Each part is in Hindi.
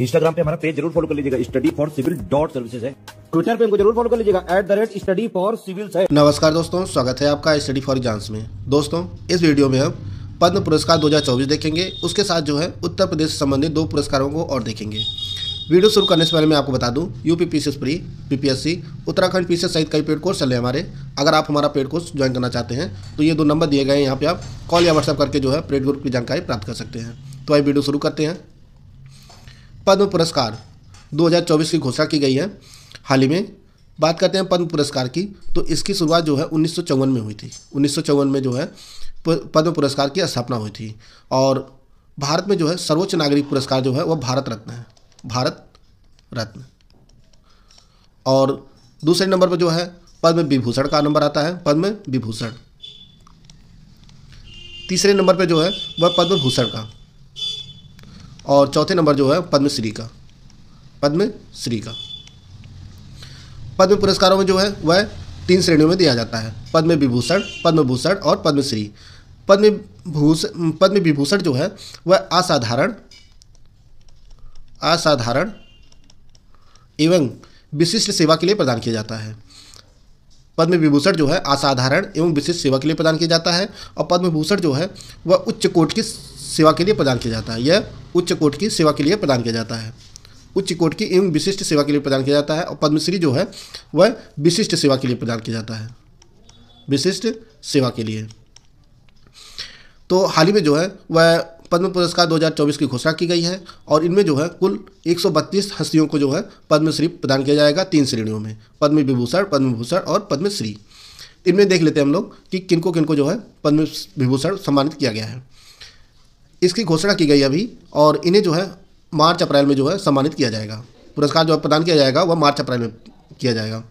इंस्टाग्राम पे हमारा पेज जरूर फॉलो कर लीजिएगा study for civil dot services है ट्विटर पे हमको जरूर फॉलो कर लीजिएगा at the rate study for civil है नमस्कार दोस्तों स्वागत है आपका स्टडी फॉर एग्जाम्स में दोस्तों इस वीडियो में हम पद्म पुरस्कार 2024 देखेंगे उसके साथ जो है उत्तर प्रदेश से संबंधित दो पुरस्कारों को और देखेंगे वीडियो शुरू करने से पहले मैं आपको बता दूं UP PCS pre PPSC Uttarakhand PCS सहित कई पेड कोर्स चल रहे हैं हमारे अगर आप हमारा पेड कोर्स ज्वाइन करना चाहते हैं तो ये दो नंबर दिए गए हैं यहाँ पे आप कॉल या व्हाट्सअप करके जो है पेड ग्रुप की जानकारी प्राप्त कर सकते हैं तो आई वीडियो शुरू करते हैं पद्म पुरस्कार 2024 की घोषणा की गई है हाल ही में बात करते हैं पद्म पुरस्कार की तो इसकी शुरुआत जो है उन्नीस में हुई थी उन्नीस में जो है पद्म पुरस्कार की स्थापना हुई थी और भारत में जो है सर्वोच्च नागरिक पुरस्कार जो है वह भारत रत्न है भारत रत्न और दूसरे नंबर पर जो है पद्म विभूषण का नंबर आता है पद्म विभूषण तीसरे नंबर पर जो है वह पद्म भूषण का और चौथे नंबर जो है पद्मश्री का पद्मश्री का पद्म पुरस्कारों में जो है वह तीन श्रेणियों में दिया जाता है पद्म विभूषण पद्म भूषण और पद्मश्री पद्म भूषण पद्म विभूषण जो है वह असाधारण असाधारण एवं विशिष्ट सेवा के लिए प्रदान किया जाता है पद्म विभूषण जो है असाधारण एवं विशिष्ट सेवा के लिए प्रदान किया जाता है और पद्म विभूषण जो है वह उच्च कोट की सेवा के लिए प्रदान किया जाता है यह उच्च कोट की सेवा के लिए प्रदान किया जाता है उच्च कोट की एवं विशिष्ट सेवा के लिए प्रदान किया जाता है और पद्मश्री जो है वह विशिष्ट सेवा के लिए प्रदान किया जाता है विशिष्ट सेवा के लिए तो हाल ही में जो है वह पद्म पुरस्कार 2024 की घोषणा की गई है और इनमें जो है कुल 132 हस्तियों को जो है पद्मश्री प्रदान किया जाएगा तीन श्रेणियों में पद्म विभूषण पद्म विभूषण और पद्मश्री इनमें देख लेते हैं हम लोग कि किनको किनको जो है पद्म विभूषण सम्मानित किया गया है इसकी घोषणा की गई अभी और इन्हें जो है मार्च अप्रैल में जो है सम्मानित किया जाएगा पुरस्कार जो प्रदान किया जाएगा वह मार्च अप्रैल में किया जाएगा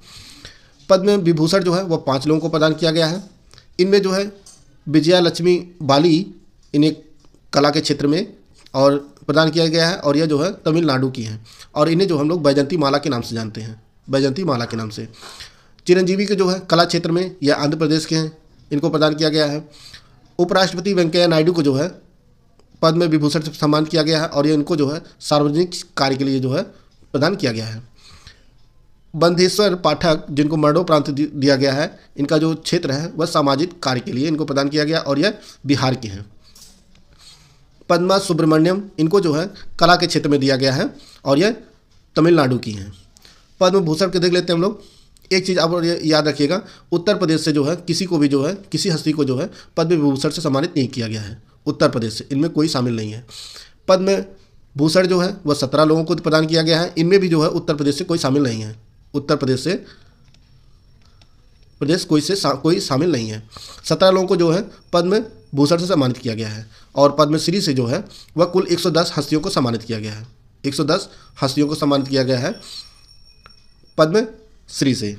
पद्म विभूषण जो है वह पाँच लोगों को प्रदान किया गया है इनमें जो है विजया लक्ष्मी बाली इन्हें कला के क्षेत्र में और प्रदान किया गया है और यह जो है तमिलनाडु की हैं और इन्हें जो हम लोग बैजंती माला के नाम से जानते हैं बैजंती माला के नाम से चिरंजीवी के जो है कला क्षेत्र में यह आंध्र प्रदेश के हैं इनको प्रदान किया गया है उपराष्ट्रपति वेंकैया नायडू को जो है पद्म विभूषण से सम्मान किया गया है और ये इनको जो है सार्वजनिक कार्य के लिए जो है प्रदान किया गया है बंधेश्वर पाठक जिनको प्रांत दिया गया है इनका जो क्षेत्र है वह सामाजिक कार्य के लिए इनको प्रदान किया गया और यह बिहार के हैं पद्मा सुब्रमण्यम इनको जो है कला के क्षेत्र में दिया गया है और ये तमिलनाडु की हैं पद्म भूषण के देख लेते हैं हम लोग एक चीज़ आप याद रखिएगा उत्तर प्रदेश से जो है किसी को भी जो है किसी हस्ती को जो है पद्म विभूषण से सम्मानित नहीं किया गया है उत्तर प्रदेश से इनमें कोई शामिल नहीं है पद्म भूषण जो है वह सत्रह लोगों को प्रदान किया गया है इनमें भी जो है उत्तर प्रदेश से कोई शामिल नहीं है उत्तर प्रदेश से प्रदेश कोई से कोई शामिल नहीं है सत्रह लोगों को जो है पद्म भूषण से सम्मानित किया गया है और पद्मश्री से जो है वह कुल 110 हस्तियों को सम्मानित किया गया है 110 हस्तियों को सम्मानित किया गया है पद्मश्री से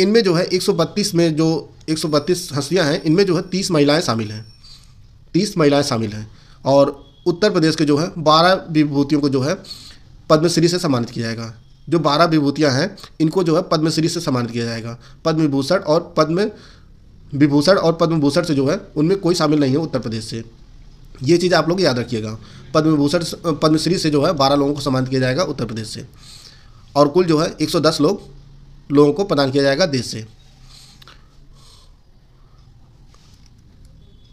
इनमें जो है 132 में जो 132 हस्तियां हैं इनमें जो है 30 महिलाएं शामिल हैं 30 महिलाएं शामिल हैं और उत्तर प्रदेश के जो है बारह विभूतियों को जो है पद्मश्री से सम्मानित किया जाएगा जो बारह विभूतियाँ हैं इनको जो है पद्मश्री से सम्मानित किया जाएगा पद्म विभूषण और पद्म विभूषण और पद्म भूषण से जो है उनमें कोई शामिल नहीं है उत्तर प्रदेश से ये चीज़ आप लोग याद रखिएगा पद्म भूषण पद्मश्री से जो है बारह लोगों को सम्मानित किया जाएगा उत्तर प्रदेश से और कुल जो है 110 लोग लोगों को प्रदान किया जाएगा देश से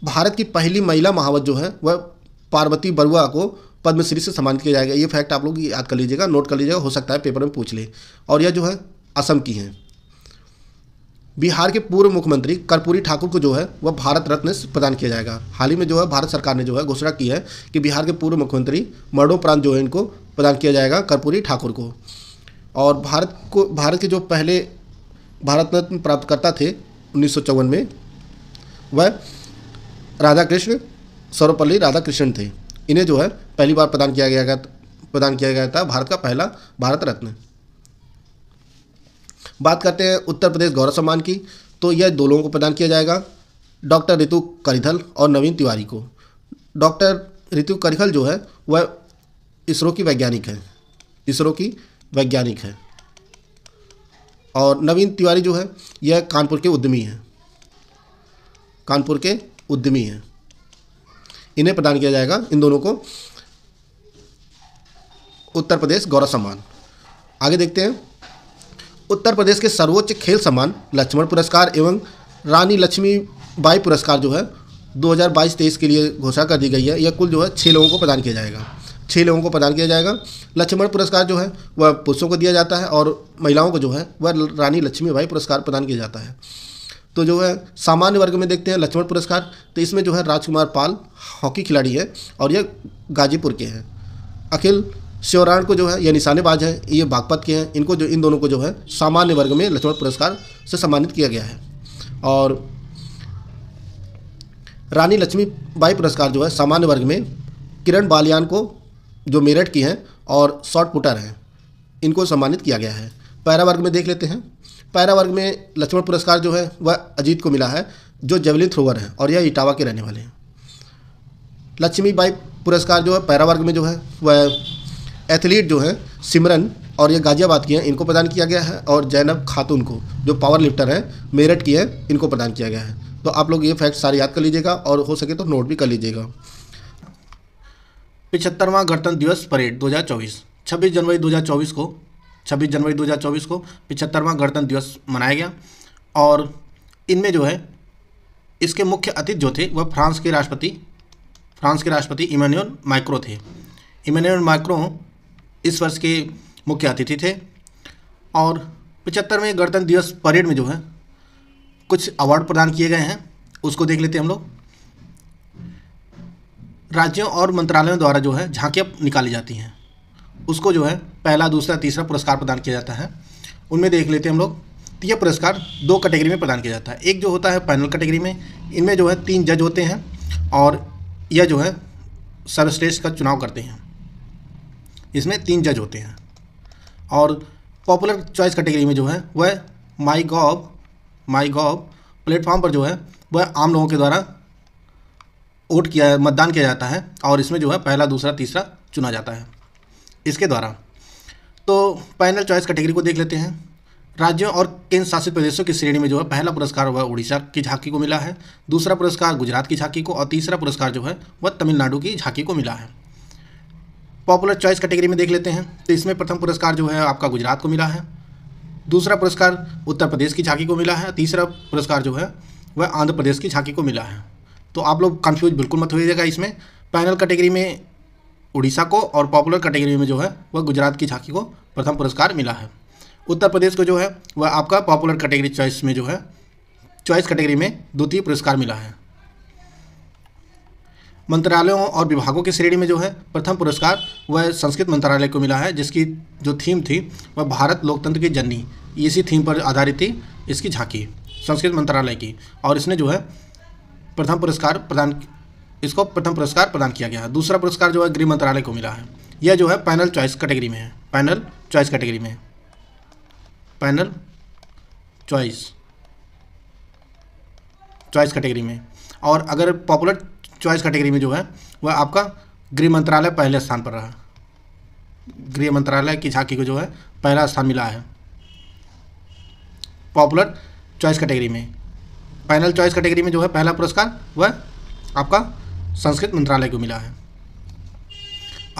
भारत की पहली महिला महावत जो है वह पार्वती बरुआ को पद्मश्री से सम्मानित किया जाएगा ये फैक्ट आप लोग याद कर लीजिएगा नोट कर लीजिएगा हो सकता है पेपर में पूछ ले और यह जो है असम की हैं बिहार के पूर्व मुख्यमंत्री कर्पूरी ठाकुर को जो है वह भारत रत्न प्रदान किया जाएगा हाल ही में जो है भारत सरकार ने जो है घोषणा की है कि बिहार के पूर्व मुख्यमंत्री मरणोपरांत जो है इनको प्रदान किया जाएगा कर्पूरी ठाकुर को और भारत को भारत के जो पहले भारत रत्न प्राप्तकर्ता थे उन्नीस में वह राधा कृष्ण सर्वपल्ली राधा कृष्ण थे इन्हें जो है पहली बार प्रदान किया गया प्रदान किया गया था भारत का पहला भारत रत्न बात करते हैं उत्तर प्रदेश गौरव सम्मान की तो यह दो लोगों को प्रदान किया जाएगा डॉक्टर ऋतु करिधल और नवीन तिवारी को डॉक्टर ऋतु करिथल जो है वह इसरो की वैज्ञानिक है इसरो की वैज्ञानिक है और नवीन तिवारी जो है यह कानपुर के उद्यमी हैं कानपुर के उद्यमी हैं इन्हें प्रदान किया जाएगा इन दोनों को उत्तर प्रदेश गौरव सम्मान आगे देखते हैं उत्तर प्रदेश के सर्वोच्च खेल सम्मान लक्ष्मण पुरस्कार एवं रानी लक्ष्मीबाई पुरस्कार जो है 2022-23 के लिए घोषणा कर दी गई है यह कुल जो है छः लोगों को प्रदान किया जाएगा छः लोगों को प्रदान किया जाएगा लक्ष्मण पुरस्कार जो है वह पुरुषों को दिया जाता है और महिलाओं को जो है वह रानी लक्ष्मीबाई पुरस्कार प्रदान किया जाता है तो जो है सामान्य वर्ग में देखते हैं लक्ष्मण पुरस्कार तो इसमें जो है राजकुमार पाल हॉकी खिलाड़ी है और यह गाजीपुर के हैं अखिल शिवरायण को जो है ये निशानेबाज है ये बागपत के हैं इनको जो इन दोनों को जो है सामान्य वर्ग में लक्ष्मण पुरस्कार से सम्मानित किया गया है और रानी लक्ष्मीबाई पुरस्कार जो है सामान्य वर्ग में किरण बालियान को जो मेरठ की हैं और शॉर्ट पुटर हैं इनको सम्मानित किया गया है पैरा वर्ग में देख लेते हैं पैरा वर्ग में लक्ष्मण पुरस्कार जो है वह अजीत को मिला है जो जेवलिन थ्रोवर हैं और यह इटावा के रहने वाले हैं लक्ष्मीबाई पुरस्कार जो है पैरा वर्ग में जो है वह एथलीट जो है सिमरन और ये गाजियाबाद की हैं इनको प्रदान किया गया है और जैनब खातून को जो पावर लिफ्टर हैं मेरठ की हैं इनको प्रदान किया गया है तो आप लोग ये फैक्ट सारे याद कर लीजिएगा और हो सके तो नोट भी कर लीजिएगा पिछहत्तरवां गणतंत्र दिवस परेड 2024 26 जनवरी 2024 को 26 जनवरी 2024 को पिछहत्तरवां गणतंत्र दिवस मनाया गया और इनमें जो है इसके मुख्य अतिथि जो थे वह फ्रांस के राष्ट्रपति फ्रांस के राष्ट्रपति इमान्यूल माइक्रो थे इमान्यूल माइक्रो इस वर्ष के मुख्य अतिथि थे और पचहत्तरवें गणतंत्र दिवस परेड में जो है कुछ अवार्ड प्रदान किए गए हैं उसको देख लेते हैं हम लोग राज्यों और मंत्रालयों द्वारा जो है झांकियाँ निकाली जाती हैं उसको जो है पहला दूसरा तीसरा पुरस्कार प्रदान किया जाता है उनमें देख लेते हैं हम लोग तो यह पुरस्कार दो कैटेगरी में प्रदान किया जाता है एक जो होता है पैनल कैटेगरी में इनमें जो है तीन जज होते हैं और यह जो है सर्वश्रेष्ठ का चुनाव करते हैं इसमें तीन जज होते हैं और पॉपुलर चॉइस कैटेगरी में जो है वह माई गॉव माई गॉव प्लेटफॉर्म पर जो है वह आम लोगों के द्वारा वोट किया मतदान किया जाता है और इसमें जो है पहला दूसरा तीसरा चुना जाता है इसके द्वारा तो पैनल चॉइस कैटेगरी को देख लेते हैं राज्यों और केंद्र शासित प्रदेशों की श्रेणी में जो है पहला पुरस्कार वह उड़ीसा की झांकी को मिला है दूसरा पुरस्कार गुजरात की झांकी को और तीसरा पुरस्कार जो है वह तमिलनाडु की झांकी को मिला है पॉपुलर चॉइस कैटेगरी में देख लेते हैं तो इसमें प्रथम पुरस्कार जो है आपका गुजरात को मिला है दूसरा पुरस्कार उत्तर प्रदेश की झांकी को मिला है तीसरा पुरस्कार जो है वह आंध्र प्रदेश की झांकी को मिला है तो आप लोग कन्फ्यूज बिल्कुल मत होइएगा इसमें पैनल कैटेगरी में उड़ीसा को और पॉपुलर कैटेगरी में जो है वह गुजरात की झांकी को प्रथम पुरस्कार मिला है उत्तर प्रदेश को जो है वह आपका पॉपुलर कैटेगरी चॉइस में जो है चॉइस कैटेगरी में द्वितीय पुरस्कार मिला है मंत्रालयों और विभागों की श्रेणी में जो है प्रथम पुरस्कार वह संस्कृत मंत्रालय को मिला है जिसकी जो थीम थी वह भारत लोकतंत्र की जननी इसी थीम पर आधारित थी इसकी झांकी संस्कृत मंत्रालय की और इसने जो है प्रथम पुरस्कार प्रदान इसको प्रथम पुरस्कार प्रदान किया गया है दूसरा पुरस्कार जो है गृह मंत्रालय को मिला है यह जो है पैनल चॉइस कैटेगरी में है पैनल चॉइस कैटेगरी में पैनल चॉइस चॉइस कैटेगरी में और अगर पॉपुलर चॉइस कैटेगरी में जो है वह आपका गृह मंत्रालय पहले स्थान पर रहा गृह मंत्रालय की झांकी को जो है पहला स्थान मिला है पॉपुलर चॉइस कैटेगरी में पैनल चॉइस कैटेगरी में जो है पहला पुरस्कार वह आपका संस्कृत मंत्रालय को मिला है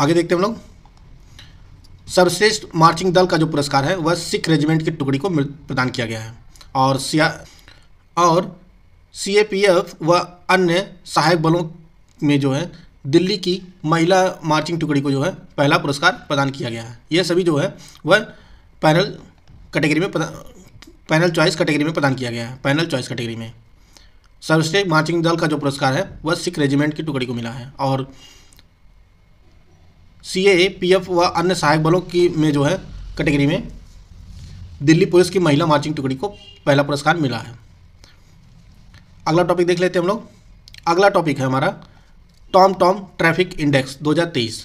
आगे देखते हैं हम लोग सर्वश्रेष्ठ मार्चिंग दल का जो पुरस्कार है वह सिख रेजिमेंट की टुकड़ी को प्रदान किया गया है और सिया और सी व अन्य सहायक बलों में जो है दिल्ली की महिला मार्चिंग टुकड़ी को जो है पहला पुरस्कार प्रदान किया गया है ये सभी जो है वह पैनल कैटेगरी में पैनल चॉइस कैटेगरी में प्रदान किया गया है पैनल चॉइस कैटेगरी में सर्वश्रेष्ठ मार्चिंग दल का जो पुरस्कार है वह सिख रेजिमेंट की टुकड़ी को मिला है और सी ए पी एफ व अन्य सहायक बलों की में जो है कैटेगरी में दिल्ली पुलिस की महिला मार्चिंग टुकड़ी को पहला पुरस्कार मिला है अगला टॉपिक देख लेते हैं हम लोग अगला टॉपिक है हमारा टॉम टॉम ट्रैफिक इंडेक्स 2023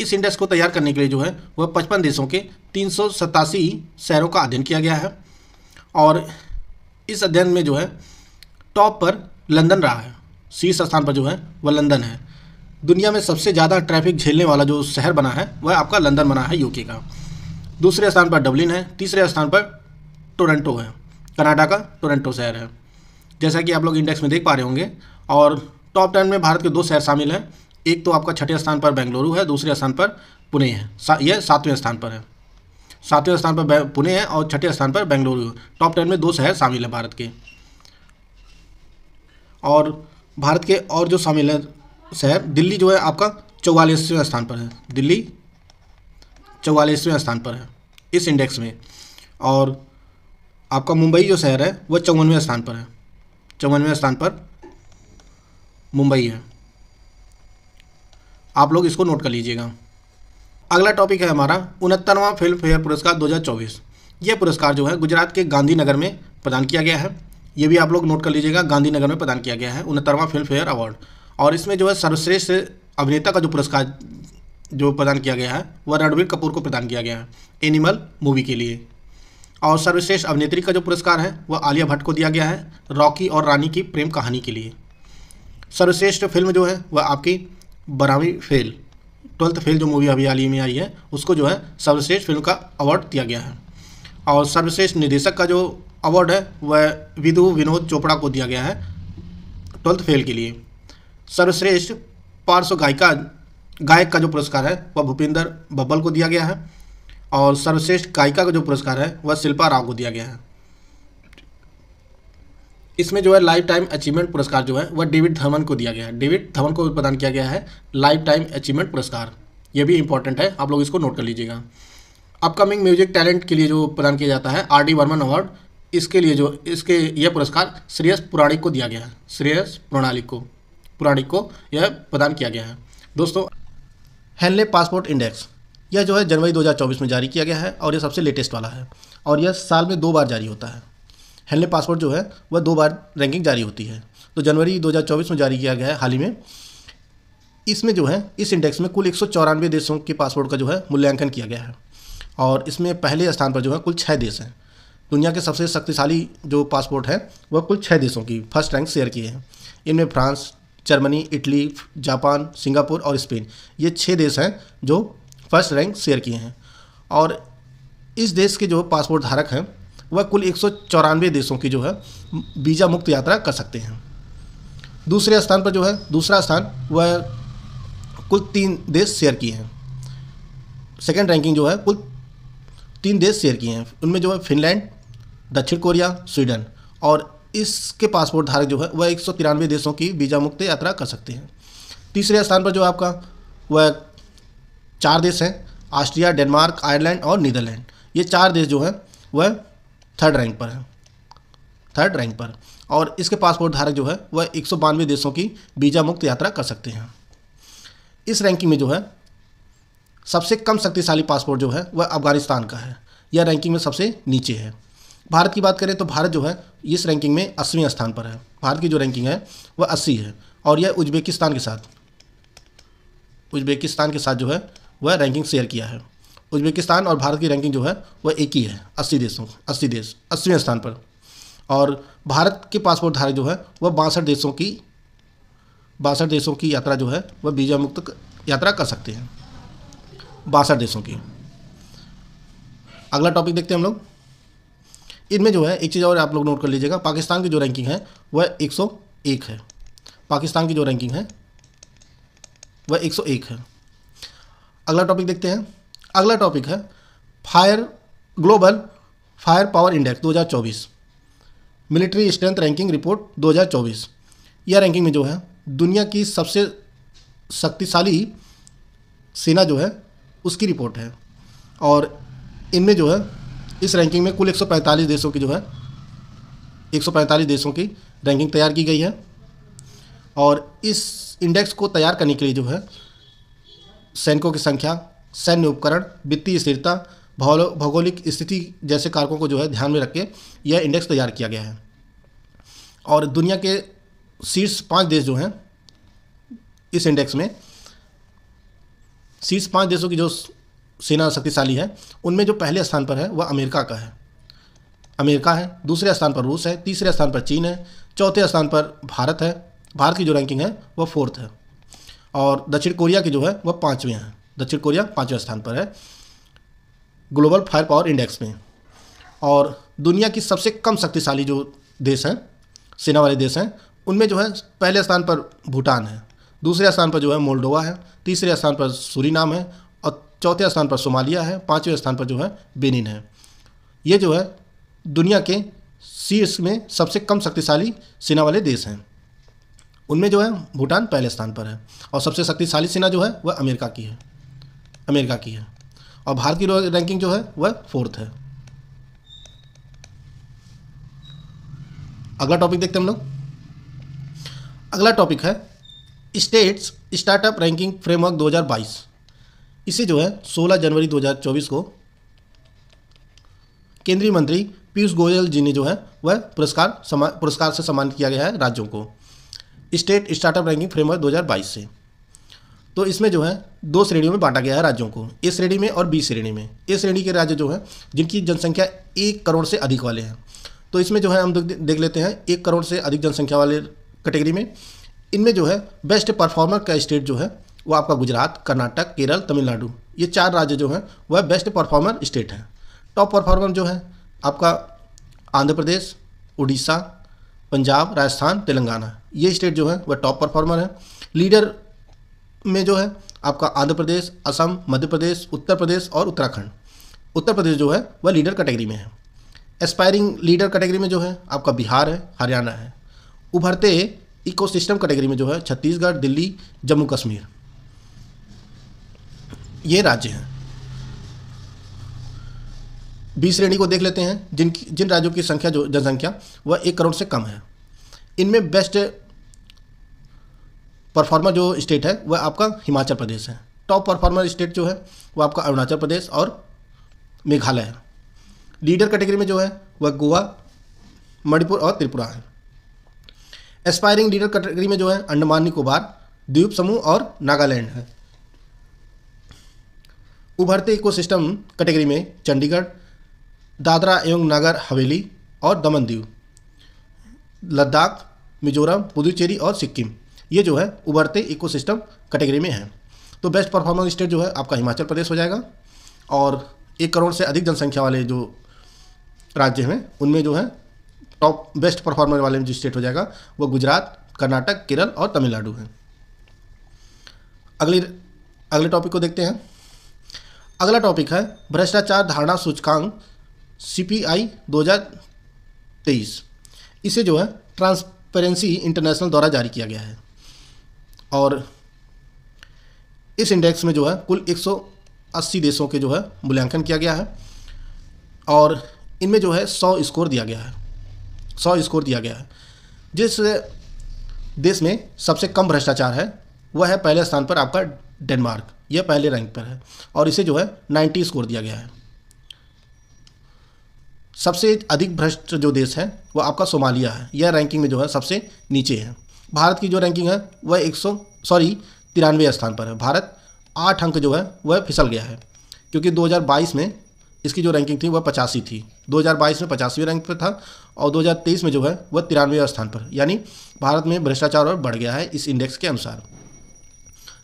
इस इंडेक्स को तैयार करने के लिए जो है वह पचपन देशों के तीन शहरों का अध्ययन किया गया है और इस अध्ययन में जो है टॉप पर लंदन रहा है शीर्ष स्थान पर जो है वह लंदन है दुनिया में सबसे ज़्यादा ट्रैफिक झेलने वाला जो शहर बना है वह आपका लंदन बना है यूके का दूसरे स्थान पर डब्लिन है तीसरे स्थान पर टोरंटो है कनाडा का टोरंटो शहर है जैसा कि आप लोग इंडेक्स में देख पा रहे होंगे और टॉप टेन में भारत के दो शहर शामिल हैं एक तो आपका छठे स्थान पर बेंगलुरु है दूसरे स्थान पर पुणे है सा, यह सातवें स्थान पर है सातवें स्थान पर पुणे है और छठे स्थान पर बेंगलुरु है टॉप टेन में दो शहर शामिल हैं भारत के और भारत के और जो शामिल हैं शहर दिल्ली जो है आपका चौवालीसवें स्थान पर है दिल्ली चौवालीसवें स्थान पर है इस इंडेक्स में और आपका मुंबई जो शहर है वह चौवनवें स्थान पर है चौवनवें स्थान पर मुंबई है आप लोग इसको नोट कर लीजिएगा अगला टॉपिक है हमारा उनहत्तरवां फिल्म फेयर पुरस्कार 2024 ये पुरस्कार जो है गुजरात के गांधीनगर में प्रदान किया गया है ये भी आप लोग नोट कर लीजिएगा गांधीनगर में प्रदान किया गया है उनहत्तरवां फिल्म फेयर अवार्ड और इसमें जो है सर्वश्रेष्ठ अभिनेता का जो पुरस्कार जो प्रदान किया गया है वह रणबीर कपूर को प्रदान किया गया है एनिमल मूवी के लिए और सर्वश्रेष्ठ अभिनेत्री का जो पुरस्कार है वह आलिया भट्ट को दिया गया है रॉकी और रानी की प्रेम कहानी के लिए सर्वश्रेष्ठ फिल्म जो है वह आपकी बारहवीं फेल ट्वेल्थ फेल जो मूवी अभी हाल ही में आई है उसको जो है सर्वश्रेष्ठ फिल्म का अवार्ड दिया गया है और सर्वश्रेष्ठ निदेशक का जो अवार्ड है वह विधु विनोद चोपड़ा को दिया गया है ट्वेल्थ फेल के लिए सर्वश्रेष्ठ पार्श्व गायिका गायक का जो पुरस्कार है वह भूपेंद्र बब्बल को दिया गया है और सर्वश्रेष्ठ गायिका का जो पुरस्कार है वह शिल्पा राव को दिया गया है इसमें जो है लाइफ टाइम अचीवमेंट पुरस्कार जो है वह डेविड धवन को दिया गया है डेविड धवन को प्रदान किया गया है लाइफ टाइम अचीवमेंट पुरस्कार ये भी इंपॉर्टेंट है आप लोग इसको नोट कर लीजिएगा अपकमिंग म्यूजिक टैलेंट के लिए जो प्रदान किया जाता है आर डी वर्मन अवार्ड इसके लिए जो इसके यह पुरस्कार श्रेयस पुराणिक को दिया गया है श्रेयस प्रणाली को पुराणिक को यह प्रदान किया गया है दोस्तों हेनले पासपोर्ट इंडेक्स यह जो है जनवरी 2024 में जारी किया गया है और यह सबसे लेटेस्ट वाला है और यह साल में दो बार जारी होता है हेनले पासपोर्ट जो है वह दो बार रैंकिंग जारी होती है तो जनवरी 2024 में जारी किया गया है हाल ही में इसमें जो है इस इंडेक्स में कुल एक देशों के पासपोर्ट का जो है मूल्यांकन किया गया है और इसमें पहले स्थान पर जो है कुल छः देश हैं दुनिया के सबसे शक्तिशाली जो पासपोर्ट हैं वह कुल छः देशों की फर्स्ट रैंक शेयर किए हैं इनमें France Germany Italy Japan Singapore और स्पेन ये छः देश हैं जो फर्स्ट रैंक शेयर किए हैं और इस देश के जो पासपोर्ट धारक हैं वह कुल एक देशों की जो है वीज़ा मुक्त यात्रा कर सकते हैं दूसरे स्थान पर जो है दूसरा स्थान वह कुल तीन देश शेयर किए हैं सेकेंड रैंकिंग जो है कुल तीन देश शेयर किए हैं उनमें जो है फिनलैंड दक्षिण कोरिया स्वीडन और इसके पासपोर्ट धारक जो है वह एक देशों की वीज़ा मुक्त यात्रा कर सकते हैं तीसरे स्थान पर जो आपका वह चार देश हैं ऑस्ट्रिया डेनमार्क आयरलैंड और नीदरलैंड ये चार देश जो हैं वह थर्ड रैंक पर हैं थर्ड रैंक पर और इसके पासपोर्ट धारक जो है वह एक देशों की वीज़ा मुक्त यात्रा कर सकते हैं इस रैंकिंग में जो है सबसे कम शक्तिशाली पासपोर्ट जो है वह अफगानिस्तान का है यह रैंकिंग में सबसे नीचे है भारत की बात करें तो भारत जो है इस रैंकिंग में अस्सीवें स्थान पर है भारत की जो रैंकिंग है वह अस्सी है और यह उज्बेकिस्तान के साथ उज्बेकिस्तान के साथ जो है वह रैंकिंग शेयर किया है उज्बेकिस्तान और भारत की रैंकिंग जो है वह एक ही है अस्सी देशों अस्सी देश अस्सीवें स्थान पर और भारत के पासपोर्ट धारक जो है वह बासठ देशों की बासठ देशों की यात्रा जो है वह वीज़ा मुक्त यात्रा कर सकते हैं बासठ देशों की अगला टॉपिक देखते हैं हम लोग इनमें जो है एक चीज़ और आप लोग नोट कर लीजिएगा पाकिस्तान की जो रैंकिंग है वह 101 है पाकिस्तान की जो रैंकिंग है वह 101 है अगला टॉपिक देखते हैं अगला टॉपिक है fire global fire power index 2024 military strength ranking report 2024 यह रैंकिंग में जो है दुनिया की सबसे शक्तिशाली सेना जो है उसकी रिपोर्ट है और इनमें जो है इस रैंकिंग में कुल 145 देशों की जो है 145 देशों की रैंकिंग तैयार की गई है और इस इंडेक्स को तैयार करने के लिए जो है सैनिकों की संख्या सैन्य उपकरण वित्तीय स्थिरता भौगोलिक स्थिति जैसे कारकों को जो है ध्यान में रख के यह इंडेक्स तैयार किया गया है और दुनिया के शीर्ष पाँच देश जो हैं इस इंडेक्स में शीर्ष पाँच देशों की जो सेना शक्तिशाली है उनमें जो पहले स्थान पर है वह अमेरिका का है अमेरिका है दूसरे स्थान पर रूस है तीसरे स्थान पर चीन है चौथे स्थान पर भारत है भारत की जो रैंकिंग है वह फोर्थ है और दक्षिण कोरिया के जो है वह पाँचवें हैं दक्षिण कोरिया पाँचवें स्थान पर है ग्लोबल फायर पावर इंडेक्स में और दुनिया की सबसे कम शक्तिशाली जो देश हैं सेना वाले देश हैं उनमें जो है पहले स्थान पर भूटान है दूसरे स्थान पर जो है मोल्डोवा है तीसरे स्थान पर सूरीनाम है और चौथे स्थान पर सोमालिया है पाँचवें स्थान पर जो है बेनिन है ये जो है दुनिया के शीर्ष में सबसे कम शक्तिशाली सेना वाले देश हैं उनमें जो है भूटान पहले स्थान पर है और सबसे शक्तिशाली सेना जो है वह अमेरिका की है अमेरिका की है और भारत की रैंकिंग जो है वह फोर्थ है अगला टॉपिक देखते हैं हम लोग अगला टॉपिक है स्टेट्स स्टार्टअप रैंकिंग फ्रेमवर्क 2022 इसे जो है 16 जनवरी 2024 को केंद्रीय मंत्री पीयूष गोयल जी ने जो है वह पुरस्कार पुरस्कार से सम्मानित किया गया है राज्यों को स्टेट स्टार्टअप रैंकिंग फ्रेमवर्क 2022 से तो इसमें जो है दो श्रेणियों में बांटा गया है राज्यों को ए श्रेणी में और बी श्रेणी में ए श्रेणी के राज्य जो हैं जिनकी जनसंख्या एक करोड़ से अधिक वाले हैं तो इसमें जो है हम देख लेते हैं एक करोड़ से अधिक जनसंख्या वाले कैटेगरी में इनमें जो है बेस्ट परफॉर्मर का स्टेट जो है वो आपका गुजरात कर्नाटक केरल तमिलनाडु ये चार राज्य जो हैं वह है बेस्ट परफॉर्मर स्टेट हैं टॉप परफॉर्मर जो है आपका आंध्र प्रदेश उड़ीसा पंजाब राजस्थान तेलंगाना ये स्टेट जो है वह टॉप परफॉर्मर है लीडर में जो है आपका आंध्र प्रदेश असम मध्य प्रदेश उत्तर प्रदेश और उत्तराखंड उत्तर प्रदेश जो है वह लीडर कैटेगरी में है एस्पायरिंग लीडर कैटेगरी में जो है आपका बिहार है हरियाणा है उभरते इकोसिस्टम कैटेगरी में जो है छत्तीसगढ़ दिल्ली जम्मू कश्मीर ये राज्य हैं बी श्रेणी को देख लेते हैं जिन जिन राज्यों की संख्या जो जनसंख्या वह एक करोड़ से कम है इनमें बेस्ट परफॉर्मर जो स्टेट है वह आपका हिमाचल प्रदेश है टॉप परफॉर्मर स्टेट जो है वह आपका अरुणाचल प्रदेश और मेघालय है लीडर कैटेगरी में जो है वह गोवा मणिपुर और त्रिपुरा है एस्पायरिंग लीडर कैटेगरी में जो है अंडमान निकोबार द्वीप समूह और नागालैंड है उभरते इकोसिस्टम कैटेगरी में चंडीगढ़ दादरा एवं नगर हवेली और दमन दीव लद्दाख मिजोरम पुदुचेरी और सिक्किम ये जो है उभरते इकोसिस्टम कैटेगरी में है तो बेस्ट परफॉर्मेंस स्टेट जो है आपका हिमाचल प्रदेश हो जाएगा और एक करोड़ से अधिक जनसंख्या वाले जो राज्य हैं उनमें जो है टॉप बेस्ट परफॉर्मर वाले जो स्टेट हो जाएगा वो गुजरात कर्नाटक केरल और तमिलनाडु हैं अगली अगले टॉपिक को देखते हैं अगला टॉपिक है भ्रष्टाचार धारणा सूचकांक सीपीआई 2023 इसे जो है ट्रांसपेरेंसी इंटरनेशनल द्वारा जारी किया गया है और इस इंडेक्स में जो है कुल 180 देशों के जो है मूल्यांकन किया गया है और इनमें जो है 100 स्कोर दिया गया है 100 स्कोर दिया गया है जिस देश में सबसे कम भ्रष्टाचार है वह है पहले स्थान पर आपका डेनमार्क यह पहले रैंक पर है और इसे जो है 90 स्कोर दिया गया है सबसे अधिक भ्रष्ट जो देश है वो आपका सोमालिया है यह रैंकिंग में जो है सबसे नीचे है भारत की जो रैंकिंग है वह एक सॉरी तिरानवे स्थान पर है भारत आठ अंक जो है वह फिसल गया है क्योंकि 2022 में इसकी जो रैंकिंग थी वह पचासी थी 2022 में पचासवीं रैंक पर था और 2023 में जो है वह तिरानवे स्थान पर यानी भारत में भ्रष्टाचार और बढ़ गया है इस इंडेक्स के अनुसार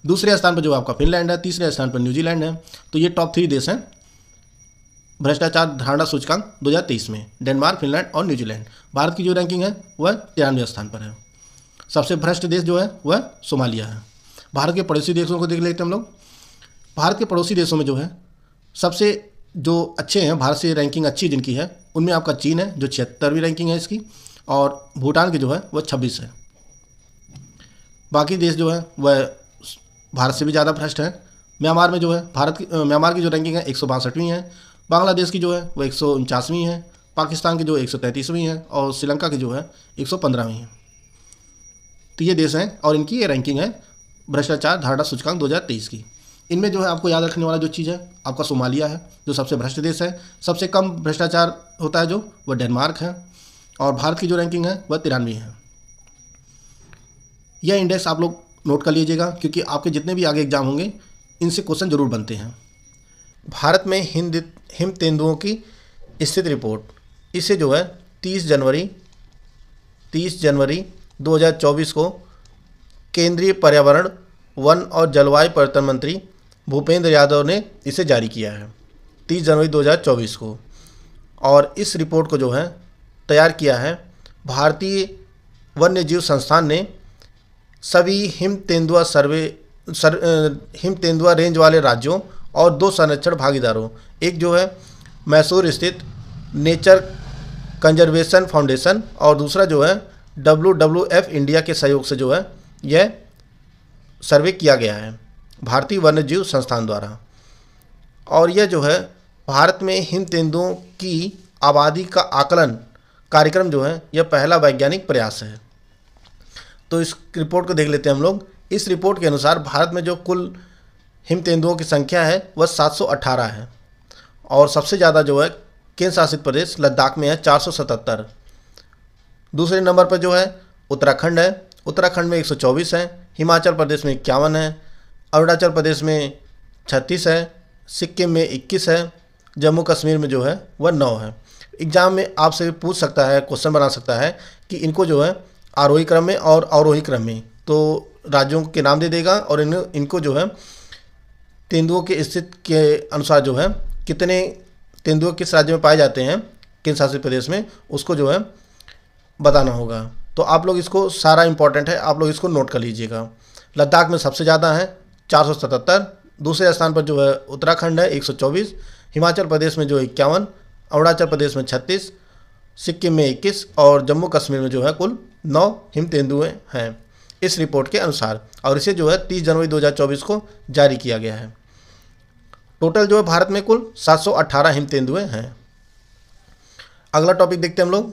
दूसरे स्थान पर जो आपका फिनलैंड है तीसरे स्थान पर न्यूजीलैंड है तो ये टॉप थ्री देश हैं भ्रष्टाचार धारणा सूचकांक 2023 में डेनमार्क फिनलैंड और न्यूजीलैंड भारत की जो रैंकिंग है वह तिरानवे स्थान पर है सबसे भ्रष्ट देश जो है वह सोमालिया है भारत के पड़ोसी देशों को देख लेते हैं हम लोग भारत के पड़ोसी देशों में जो है सबसे जो अच्छे हैं भारत से रैंकिंग अच्छी जिनकी है उनमें आपका चीन है जो छिहत्तरवीं रैंकिंग है इसकी और भूटान की जो है वह छब्बीस है बाकी देश जो है वह भारत से भी ज़्यादा भ्रष्ट है म्यांमार में जो है भारत की म्यांमार की जो रैंकिंग है एक सौ बासठवीं है बांग्लादेश की जो है वो एक है पाकिस्तान की जो एक है और श्रीलंका की जो है एक है तो ये देश हैं और इनकी ये रैंकिंग है भ्रष्टाचार धारणा सूचकांक 2023 की इनमें जो है आपको याद रखने वाला जो चीज़ है आपका सोमालिया है जो सबसे भ्रष्ट देश है सबसे कम भ्रष्टाचार होता है जो वह डेनमार्क है और भारत की जो रैंकिंग है वह तिरानवे है यह इंडेक्स आप लोग नोट कर लीजिएगा क्योंकि आपके जितने भी आगे एग्जाम होंगे इनसे क्वेश्चन जरूर बनते हैं भारत में हिंद हिम तेंदुओं की स्थित रिपोर्ट इसे जो है 30 जनवरी 30 जनवरी 2024 को केंद्रीय पर्यावरण वन और जलवायु परिवर्तन मंत्री भूपेंद्र यादव ने इसे जारी किया है 30 जनवरी 2024 को और इस रिपोर्ट को जो है तैयार किया है भारतीय वन्य जीव संस्थान ने सभी हिम तेंदुआ सर्वे सर, हिम तेंदुआ रेंज वाले राज्यों और दो संरक्षण भागीदारों एक जो है मैसूर स्थित नेचर कंजर्वेशन फाउंडेशन और दूसरा जो है डब्लू डब्लू एफ इंडिया के सहयोग से जो है यह सर्वे किया गया है भारतीय वन्यजीव संस्थान द्वारा और यह जो है भारत में हिम तेंदुओं की आबादी का आकलन कार्यक्रम जो है यह पहला वैज्ञानिक प्रयास है तो इस रिपोर्ट को देख लेते हैं हम लोग इस रिपोर्ट के अनुसार भारत में जो कुल हिम तेंदुओं की संख्या है वह 718 है और सबसे ज़्यादा जो है केंद्र शासित प्रदेश लद्दाख में है 477 दूसरे नंबर पर जो है उत्तराखंड है उत्तराखंड में 124 है हिमाचल प्रदेश में इक्यावन है अरुणाचल प्रदेश में छत्तीस है सिक्किम में इक्कीस है जम्मू कश्मीर में जो है वह नौ है एग्ज़ाम में आपसे पूछ सकता है क्वेश्चन बना सकता है कि इनको जो है आरोही क्रम में और अवरोही क्रम में तो राज्यों के नाम दे देगा और इन इनको जो है तेंदुओं के स्थिति के अनुसार जो है कितने तेंदुए किस राज्य में पाए जाते हैं किन शासित प्रदेश में उसको जो है बताना होगा तो आप लोग इसको सारा इंपॉर्टेंट है आप लोग इसको नोट कर लीजिएगा लद्दाख में सबसे ज़्यादा है चार दूसरे स्थान पर जो है उत्तराखंड है 124 हिमाचल प्रदेश में जो इक्यावन अरुणाचल प्रदेश में 36 सिक्किम में 21 और जम्मू कश्मीर में जो है कुल नौ हिम तेंदुए हैं इस रिपोर्ट के अनुसार और इसे जो है 30 जनवरी 2024 को जारी किया गया है टोटल जो है भारत में कुल 718 हिम तेंदुए हैं अगला टॉपिक देखते हैं हम लोग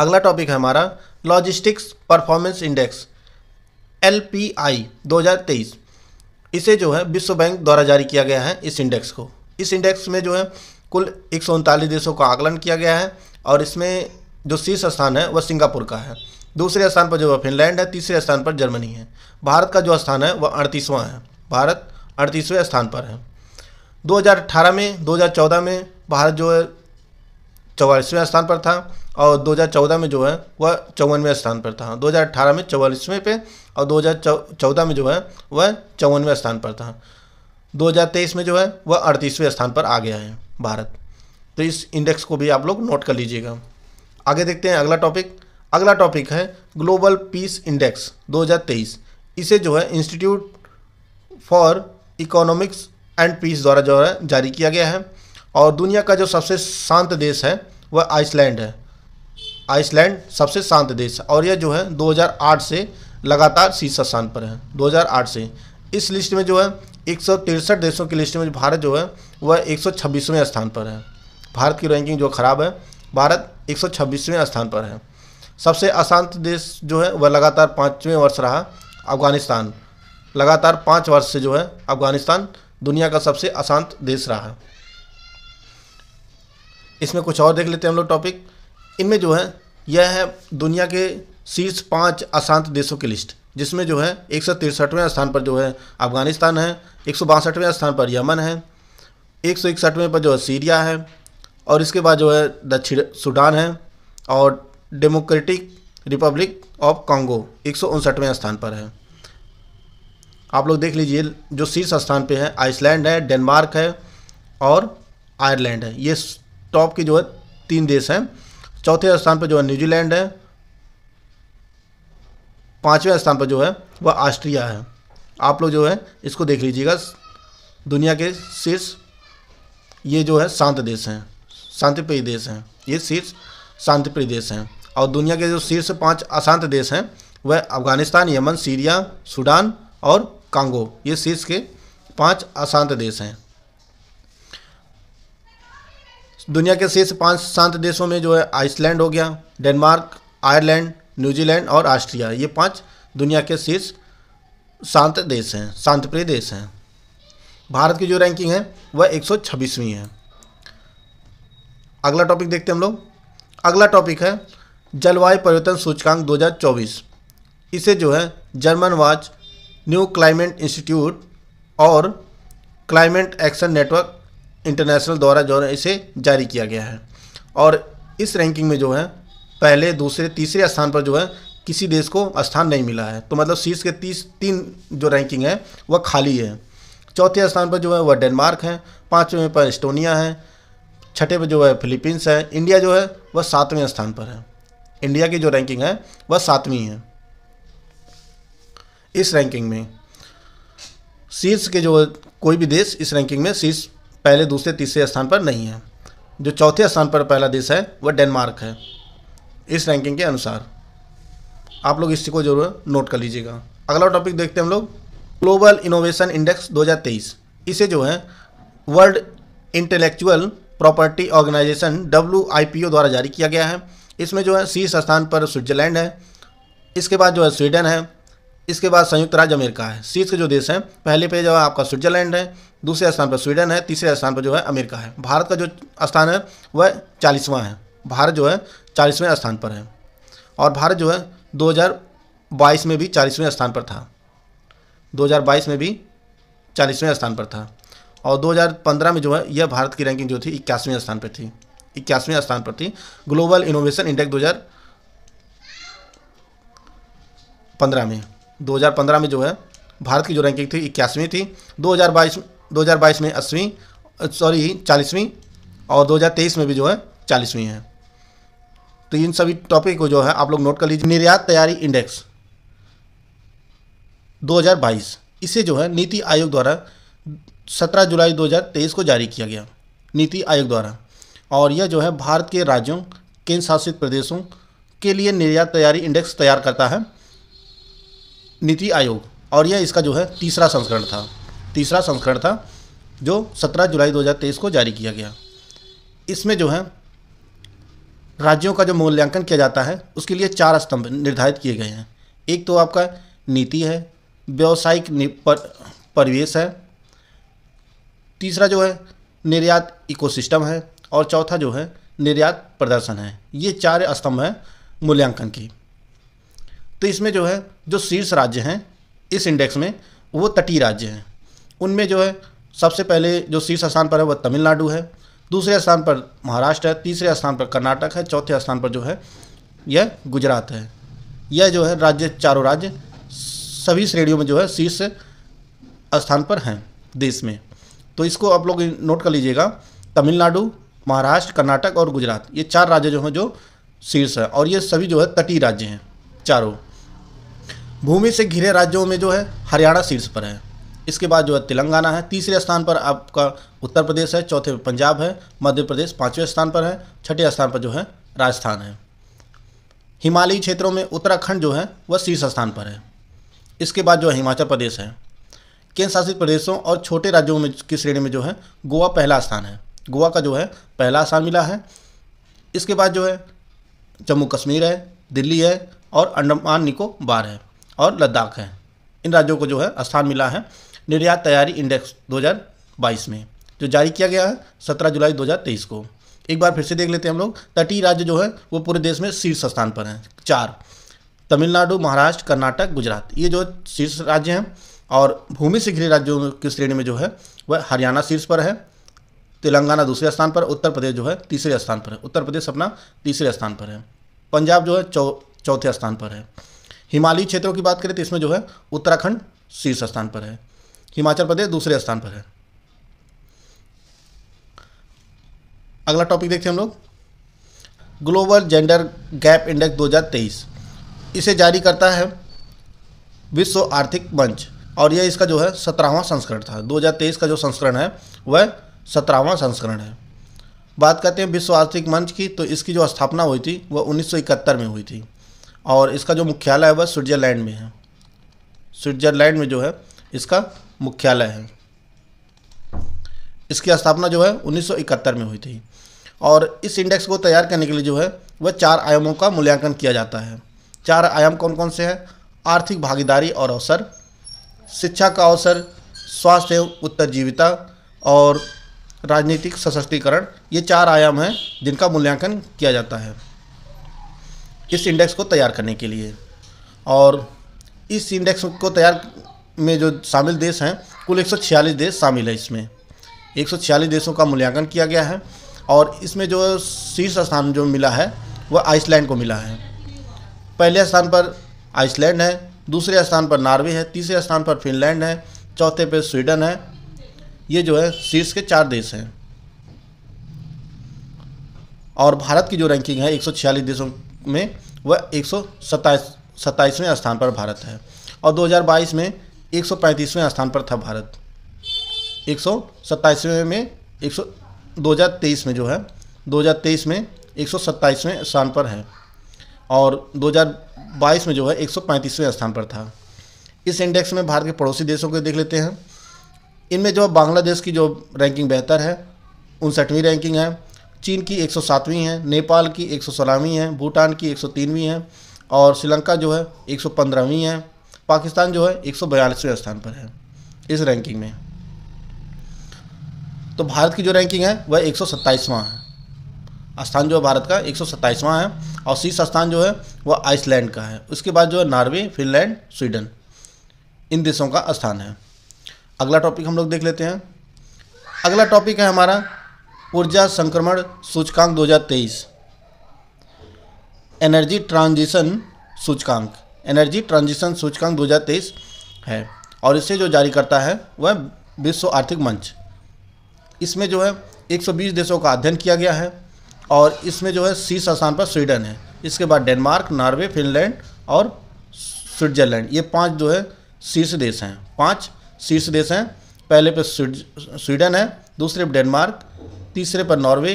अगला टॉपिक है हमारा logistics performance index L P I दो हज़ार तेईस इसे जो है विश्व बैंक द्वारा जारी किया गया है इस इंडेक्स को इस इंडेक्स में जो है कुल एक देशों का आकलन किया गया है और इसमें जो शीर्ष स्थान है वह सिंगापुर का है दूसरे स्थान पर जो है फिनलैंड है तीसरे स्थान पर जर्मनी है भारत का जो स्थान है वह अड़तीसवां है भारत अड़तीसवें स्थान पर है 2018 में 2014 में भारत जो है चौवालीसवें स्थान पर था और 2014 में जो है वह चौवनवें स्थान पर था 2018 में चौवालीसवें पे और 2014 में जो है वह चौवनवें स्थान पर था 2023 में जो है वह अड़तीसवें स्थान पर आ गया है भारत तो इस इंडेक्स को भी आप लोग नोट कर लीजिएगा आगे देखते हैं अगला टॉपिक अगला टॉपिक है ग्लोबल पीस इंडेक्स 2023 इसे जो है Institute for Economics and Peace द्वारा जो है जारी किया गया है और दुनिया का जो सबसे शांत देश है वह आइसलैंड है आइसलैंड सबसे शांत देश है और यह जो है 2008 से लगातार शीर्ष स्थान पर है 2008 से इस लिस्ट में जो है एक देशों की लिस्ट में भारत जो है वह एक स्थान पर है भारत की रैंकिंग जो ख़राब है भारत एक स्थान पर है सबसे अशांत देश जो है वह लगातार पाँचवें वर्ष रहा अफगानिस्तान लगातार पाँच वर्ष से जो है अफगानिस्तान दुनिया का सबसे अशांत देश रहा है इसमें कुछ और देख लेते हैं हम लोग टॉपिक इनमें जो है यह है दुनिया के शीर्ष पाँच अशांत देशों की लिस्ट जिसमें जो है एक सौ तिरसठवें स्थान पर जो है अफगानिस्तान है एक सौ बासठवें स्थान पर यमन है एक सौ इकसठवें पर जो है सीरिया है और इसके बाद जो है दक्षिण सूडान है और डेमोक्रेटिक रिपब्लिक ऑफ कांगो एक सौ उनसठवें स्थान पर है आप लोग देख लीजिए जो शीर्ष स्थान पे है आइसलैंड है डेनमार्क है और आयरलैंड है ये टॉप के जो है तीन देश हैं चौथे स्थान पर जो है न्यूजीलैंड है पाँचवें स्थान पर जो है वह ऑस्ट्रिया है आप लोग जो है इसको देख लीजिएगा दुनिया के शीर्ष ये जो है शांत देश हैं शांतिप्रिय देश हैं ये शीर्ष शांतिप्रिय देश हैं और दुनिया के जो शीर्ष पांच अशांत देश हैं वह अफगानिस्तान यमन सीरिया सूडान और कांगो ये शीर्ष के पांच अशांत देश हैं दुनिया के शीर्ष पांच शांत देशों में जो है आइसलैंड हो गया डेनमार्क आयरलैंड न्यूजीलैंड और ऑस्ट्रिया ये पांच दुनिया के शीर्ष शांत देश हैं शांत प्रिय देश हैं भारत की जो रैंकिंग है वह एक छब्बीसवीं है अगला टॉपिक देखते हैं हम लोग अगला टॉपिक है जलवायु परिवर्तन सूचकांक 2024 इसे जो है German Watch New Climate Institute और क्लाइमेट एक्शन नेटवर्क इंटरनेशनल द्वारा जो है इसे जारी किया गया है और इस रैंकिंग में जो है पहले दूसरे तीसरे स्थान पर जो है किसी देश को स्थान नहीं मिला है तो मतलब शीर्ष के तीस तीन जो रैंकिंग है वह खाली है चौथे स्थान पर जो है वह डेनमार्क है पाँचवें पर एस्टोनिया है छठे पर जो है फिलीपींस है इंडिया जो है वह सातवें स्थान पर है इंडिया की जो रैंकिंग है वह सातवीं है इस रैंकिंग में शीर्ष के जो कोई भी देश इस रैंकिंग में शीर्ष पहले दूसरे तीसरे स्थान पर नहीं है जो चौथे स्थान पर पहला देश है वह डेनमार्क है इस रैंकिंग के अनुसार आप लोग इसको जरूर नोट कर लीजिएगा अगला टॉपिक देखते हैं हम लोग ग्लोबल इनोवेशन इंडेक्स 2023 इसे जो है World Intellectual Property Organization W द्वारा जारी किया गया है इसमें जो है शीर्ष स्थान पर स्विट्जरलैंड है इसके बाद जो है स्वीडन है इसके बाद संयुक्त राज्य अमेरिका है शीर्ष के जो देश हैं पहले पे जो है आपका स्विट्जरलैंड है दूसरे स्थान पर स्वीडन है तीसरे स्थान पर जो है अमेरिका है भारत का जो स्थान है वह चालीसवां है भारत जो है चालीसवें स्थान पर है और भारत जो है 2022 में भी चालीसवें स्थान पर था 2022 में भी चालीसवें स्थान पर था और 2015 में जो है यह भारत की रैंकिंग जो थी इक्यासवें स्थान पर थी इक्यासवें स्थान पर थी ग्लोबल इनोवेशन इंडेक्स 2015 में 2015 में जो है भारत की जो रैंकिंग थी इक्यासवीं थी 2022 2022 में अस्सीवीं सॉरी चालीसवीं और 2023 में भी जो है चालीसवीं है तो इन सभी टॉपिक को जो है आप लोग नोट कर लीजिए निर्यात तैयारी इंडेक्स 2022 इसे जो है नीति आयोग द्वारा 17 जुलाई 2023 को जारी किया गया नीति आयोग द्वारा और यह जो है भारत के राज्यों केंद्र शासित प्रदेशों के लिए निर्यात तैयारी इंडेक्स तैयार करता है नीति आयोग और यह इसका जो है तीसरा संस्करण था तीसरा संस्करण था जो 17 जुलाई 2023 को जारी किया गया इसमें जो है राज्यों का जो मूल्यांकन किया जाता है उसके लिए चार स्तंभ निर्धारित किए गए हैं एक तो आपका नीति है व्यावसायिक पर, परिवेश है तीसरा जो है निर्यात इकोसिस्टम है और चौथा जो है निर्यात प्रदर्शन है ये चार स्तंभ हैं मूल्यांकन के तो इसमें जो है जो शीर्ष राज्य हैं इस इंडेक्स में वो तटीय राज्य हैं उनमें जो है सबसे पहले जो शीर्ष स्थान पर है वह तमिलनाडु है दूसरे स्थान पर महाराष्ट्र है तीसरे स्थान पर कर्नाटक है चौथे स्थान पर जो है यह गुजरात है यह जो है राज्य चारों राज्य सभी श्रेणियों में जो है शीर्ष स्थान पर हैं देश में तो इसको आप लोग नोट कर लीजिएगा तमिलनाडु महाराष्ट्र कर्नाटक और गुजरात ये चार राज्य जो हैं जो शीर्ष है और ये सभी जो है तटीय राज्य हैं चारों भूमि से घिरे राज्यों में जो है हरियाणा शीर्ष पर है इसके बाद जो है तेलंगाना है तीसरे स्थान पर आपका उत्तर प्रदेश है चौथे पंजाब है मध्य प्रदेश पाँचवें स्थान पर है छठे स्थान पर जो है राजस्थान है हिमालयी क्षेत्रों में उत्तराखंड जो है वह शीर्ष स्थान पर है इसके बाद जो है हिमाचल प्रदेश है केंद्र शासित प्रदेशों और छोटे राज्यों में की श्रेणी में जो है गोवा पहला स्थान है गोवा का जो है पहला स्थान मिला है इसके बाद जो है जम्मू कश्मीर है दिल्ली है और अंडमान निकोबार है और लद्दाख हैं इन राज्यों को जो है स्थान मिला है निर्यात तैयारी इंडेक्स 2022 में जो जारी किया गया है 17 जुलाई 2023 को एक बार फिर से देख लेते हैं हम लोग तटीय राज्य जो है वो पूरे देश में शीर्ष स्थान पर हैं चार तमिलनाडु महाराष्ट्र कर्नाटक गुजरात ये जो शीर्ष राज्य हैं और भूमि से घिरे राज्यों की श्रेणी में जो है वह हरियाणा शीर्ष पर है तेलंगाना दूसरे स्थान पर उत्तर प्रदेश जो है तीसरे स्थान पर है उत्तर प्रदेश अपना तीसरे स्थान पर है पंजाब जो है चौ चौथे स्थान पर है हिमालयी क्षेत्रों की बात करें तो इसमें जो है उत्तराखंड शीर्ष स्थान पर है हिमाचल प्रदेश दूसरे स्थान पर है अगला टॉपिक देखते हैं हम लोग ग्लोबल जेंडर गैप इंडेक्स 2023 इसे जारी करता है विश्व आर्थिक मंच और यह इसका जो है सत्रहवां संस्करण था 2023 का जो संस्करण है वह सत्रहवां संस्करण है बात करते हैं विश्व आर्थिक मंच की तो इसकी जो स्थापना हुई थी वह 1971 में हुई थी और इसका जो मुख्यालय है वह स्विट्ज़रलैंड में है स्विट्ज़रलैंड में जो है इसका मुख्यालय है इसकी स्थापना जो है 1971 में हुई थी और इस इंडेक्स को तैयार करने के लिए जो है वह चार आयामों का मूल्यांकन किया जाता है चार आयाम कौन कौन से हैं आर्थिक भागीदारी और अवसर शिक्षा का अवसर स्वास्थ्य एवं उत्तरजीविता और राजनीतिक सशक्तिकरण ये चार आयाम हैं जिनका मूल्यांकन किया जाता है इस इंडेक्स को तैयार करने के लिए और इस इंडेक्स को तैयार में जो शामिल देश हैं कुल 146 देश शामिल है इसमें 146 देशों का मूल्यांकन किया गया है और इसमें जो शीर्ष स्थान जो मिला है वह आइसलैंड को मिला है पहले स्थान पर आइसलैंड है दूसरे स्थान पर नॉर्वे है तीसरे स्थान पर फिनलैंड है चौथे पर स्वीडन है ये जो है शीर्ष के चार देश हैं और भारत की जो रैंकिंग है 146 देशों में वह एक सौ सत्ताईसवें स्थान पर भारत है और 2022 में एक सौ पैंतीसवें स्थान पर था भारत एक सौ सत्ताईसवें में एक सौ दो हज़ार तेईस में जो है 2023 में एक सौ सत्ताईसवें स्थान पर है और 2022 में जो है एक सौ पैंतीसवें स्थान पर था इस इंडेक्स में भारत के पड़ोसी देशों को देख लेते हैं इनमें जो बांग्लादेश की जो रैंकिंग बेहतर है उनसठवीं रैंकिंग है चीन की 107वीं है नेपाल की एक है भूटान की 103वीं है और श्रीलंका जो है 115वीं है पाकिस्तान जो है एक स्थान पर है इस रैंकिंग में तो भारत की जो रैंकिंग है वह एक है स्थान जो है भारत का एक है और शीर्ष स्थान जो है वह आइसलैंड का है उसके बाद जो है नॉर्वे फिनलैंड स्वीडन इन देशों का स्थान है अगला टॉपिक हम लोग देख लेते हैं अगला टॉपिक है हमारा ऊर्जा संक्रमण सूचकांक 2023 एनर्जी ट्रांजिशन सूचकांक एनर्जी ट्रांजिशन सूचकांक 2023 है और इसे जो जारी करता है वह विश्व आर्थिक मंच इसमें जो है 120 देशों का अध्ययन किया गया है और इसमें जो है शीर्ष स्थान पर स्वीडन है इसके बाद डेनमार्क नॉर्वे फिनलैंड और स्विट्जरलैंड ये पांच जो है शीर्ष देश हैं पांच शीर्ष देश हैं पहले पे स्वीडन है दूसरे पे डेनमार्क तीसरे पर नॉर्वे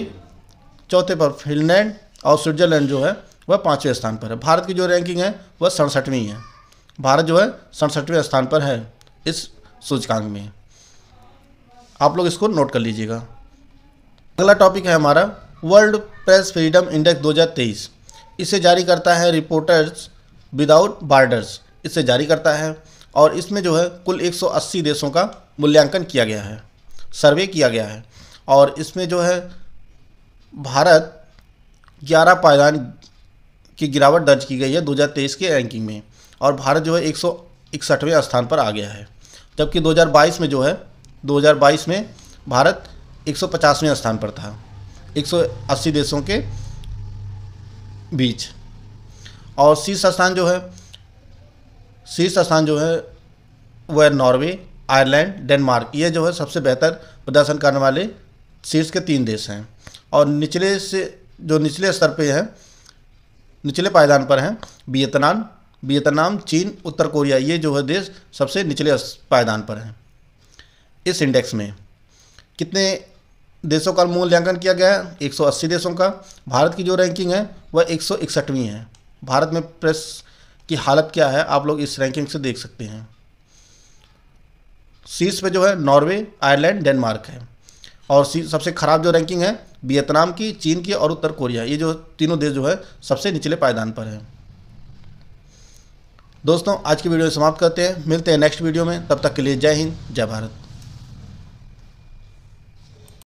चौथे पर फिनलैंड और स्विट्जरलैंड जो है वह पाँचवें स्थान पर है भारत की जो रैंकिंग है वह सड़सठवीं है भारत जो है सड़सठवें स्थान पर है इस सूचकांक में आप लोग इसको नोट कर लीजिएगा अगला टॉपिक है हमारा वर्ल्ड प्रेस फ्रीडम इंडेक्स 2023 इसे जारी करता है रिपोर्टर्स विदाउट बार्डर्स इसे जारी करता है और इसमें जो है कुल 180 देशों का मूल्यांकन किया गया है सर्वे किया गया है और इसमें जो है भारत ग्यारह पायदान की गिरावट दर्ज की गई है 2023 के रैंकिंग में और भारत जो है एक इकसठवें स्थान पर आ गया है जबकि 2022 में जो है 2022 में भारत 150वें स्थान पर था 180 देशों के बीच और शीर्ष स्थान जो है शीर्ष स्थान जो है वह नॉर्वे आयरलैंड डेनमार्क ये जो है सबसे बेहतर प्रदर्शन करने वाले शीर्ष के तीन देश हैं और निचले से जो निचले स्तर पे हैं निचले पायदान पर हैं वियतनाम वियतनाम चीन उत्तर कोरिया ये जो है देश सबसे निचले पायदान पर हैं इस इंडेक्स में कितने देशों का मूल्यांकन किया गया है 180 देशों का भारत की जो रैंकिंग है वह एक है भारत में प्रेस की हालत क्या है आप लोग इस रैंकिंग से देख सकते हैं शीर्ष पे जो है नॉर्वे आयरलैंड डेनमार्क है और सबसे ख़राब जो रैंकिंग है वियतनाम की चीन की और उत्तर कोरिया ये जो तीनों देश जो है सबसे निचले पायदान पर है दोस्तों आज की वीडियो समाप्त करते हैं मिलते हैं नेक्स्ट वीडियो में तब तक के लिए जय हिंद जय भारत